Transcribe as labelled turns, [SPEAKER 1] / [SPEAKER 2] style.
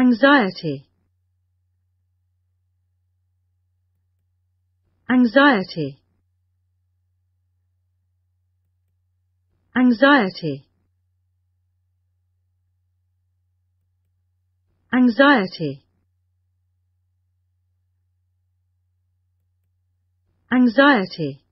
[SPEAKER 1] Anxiety. Anxiety. Anxiety. Anxiety. Anxiety.